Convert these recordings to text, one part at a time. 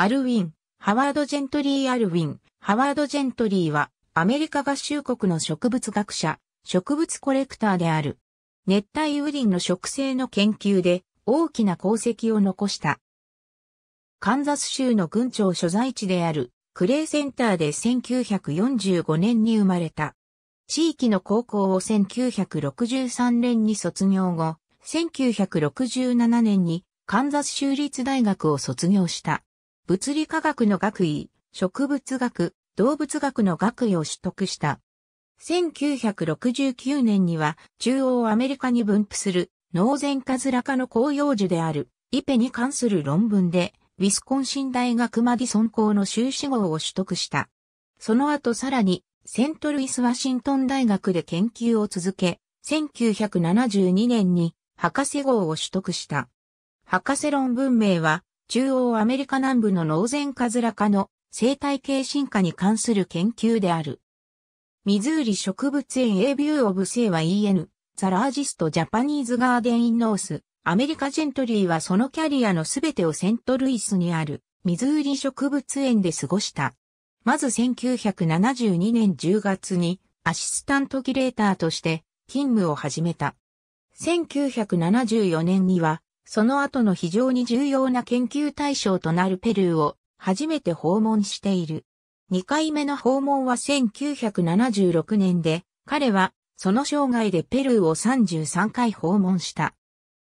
アルウィン、ハワード・ジェントリー・アルウィン、ハワード・ジェントリーは、アメリカ合衆国の植物学者、植物コレクターである。熱帯雨林の植生の研究で、大きな功績を残した。カンザス州の郡庁所在地である、クレイセンターで1945年に生まれた。地域の高校を1963年に卒業後、1967年にカンザス州立大学を卒業した。物理科学の学位、植物学、動物学の学位を取得した。1969年には中央アメリカに分布する農前カズラ科の広葉樹であるイペに関する論文でウィスコンシン大学マディソン校の修士号を取得した。その後さらにセントルイス・ワシントン大学で研究を続け、1972年に博士号を取得した。博士論文名は中央アメリカ南部のノーゼンカズラ科の生態系進化に関する研究である。ミズーリ植物園 A ビューオブセイは EN、ザラージストジャパニーズガーデンインノース、アメリカジェントリーはそのキャリアのすべてをセントルイスにあるミズーリ植物園で過ごした。まず1972年10月にアシスタントキレーターとして勤務を始めた。1974年にはその後の非常に重要な研究対象となるペルーを初めて訪問している。2回目の訪問は1976年で、彼はその生涯でペルーを33回訪問した。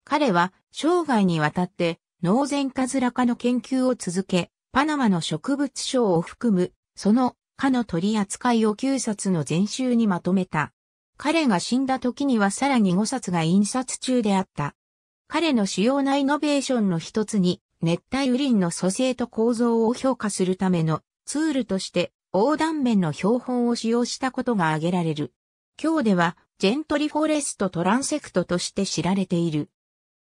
彼は生涯にわたって農前カズラ科の研究を続け、パナマの植物賞を含む、その科の取り扱いを9冊の全集にまとめた。彼が死んだ時にはさらに5冊が印刷中であった。彼の主要なイノベーションの一つに、熱帯雨林の組成と構造を評価するためのツールとして横断面の標本を使用したことが挙げられる。今日ではジェントリフォレストトランセクトとして知られている。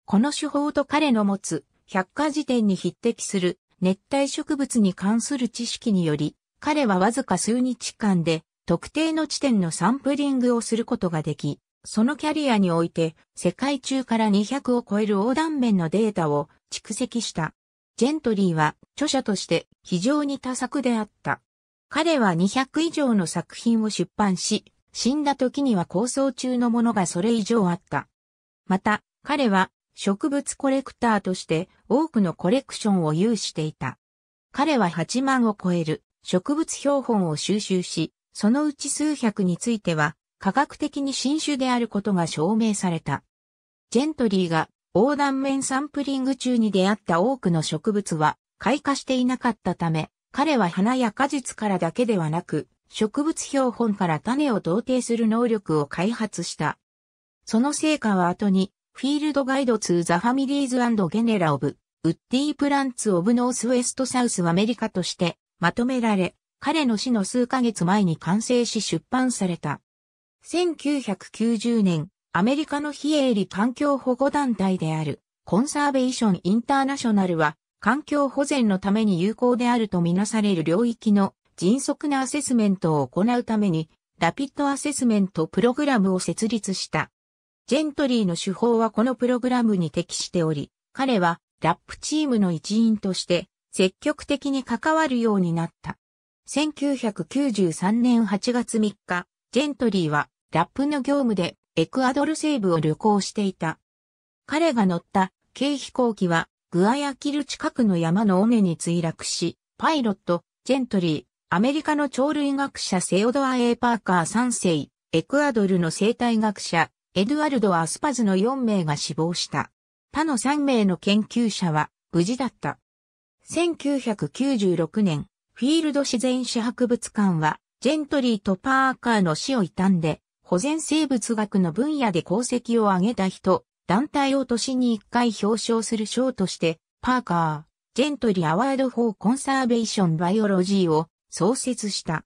この手法と彼の持つ百科事典に匹敵する熱帯植物に関する知識により、彼はわずか数日間で特定の地点のサンプリングをすることができ、そのキャリアにおいて、世界中から200を超える横断面のデータを蓄積した。ジェントリーは著者として非常に多作であった。彼は200以上の作品を出版し、死んだ時には構想中のものがそれ以上あった。また、彼は植物コレクターとして多くのコレクションを有していた。彼は8万を超える植物標本を収集し、そのうち数百については科学的に新種であることが証明された。ジェントリーが横断面サンプリング中に出会った多くの植物は開花していなかったため、彼は花や果実からだけではなく、植物標本から種を同定する能力を開発した。その成果は後に、フィールドガイドツーザファミリーズゲネラオブ、ウッディープランツオブノースウェストサウスアメリカとしてまとめられ、彼の死の数ヶ月前に完成し出版された。1990年、アメリカの非営利環境保護団体である、コンサーベーション・インターナショナルは、環境保全のために有効であるとみなされる領域の迅速なアセスメントを行うために、ラピッドアセスメントプログラムを設立した。ジェントリーの手法はこのプログラムに適しており、彼はラップチームの一員として積極的に関わるようになった。1993年8月3日、ジェントリーはラップの業務でエクアドル西部を旅行していた。彼が乗った軽飛行機はグアヤキル近くの山の尾根に墜落し、パイロット、ジェントリー、アメリカの鳥類学者セオドア・エーパーカー3世、エクアドルの生態学者、エドゥアルド・アスパズの4名が死亡した。他の3名の研究者は無事だった。1996年、フィールド自然史博物館はジェントリーとパーカーの死を悼んで、保全生物学の分野で功績を挙げた人、団体を年に1回表彰する賞として、パーカー、ジェントリーアワード・フォー・コンサーベーション・バイオロジーを創設した。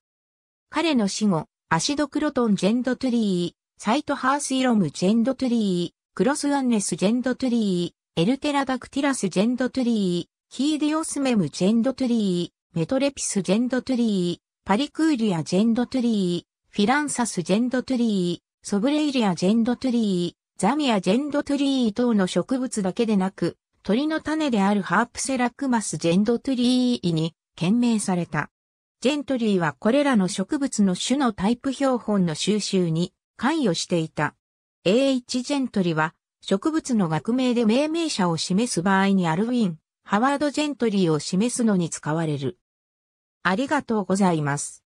彼の死後、アシドクロトン・ジェンドトゥリー、サイト・ハース・イロム・ジェンドトゥリー、クロス・アンネス・ジェンドトゥリー、エルテラ・ダクティラス・ジェンドトゥリー、ヒーディオスメム・ジェンドトゥリー、メトレピス・ジェンドトゥリパリクーリア・ジェンドトゥリー、フィランサス・ジェンドトゥリー、ソブレイリア・ジェンドトゥリー、ザミア・ジェンドトゥリー等の植物だけでなく、鳥の種であるハープセラクマス・ジェンドトゥリーに懸命された。ジェントリーはこれらの植物の種のタイプ標本の収集に関与していた。A.H. ジェントリーは植物の学名で命名者を示す場合にアルウィン、ハワード・ジェントリーを示すのに使われる。ありがとうございます。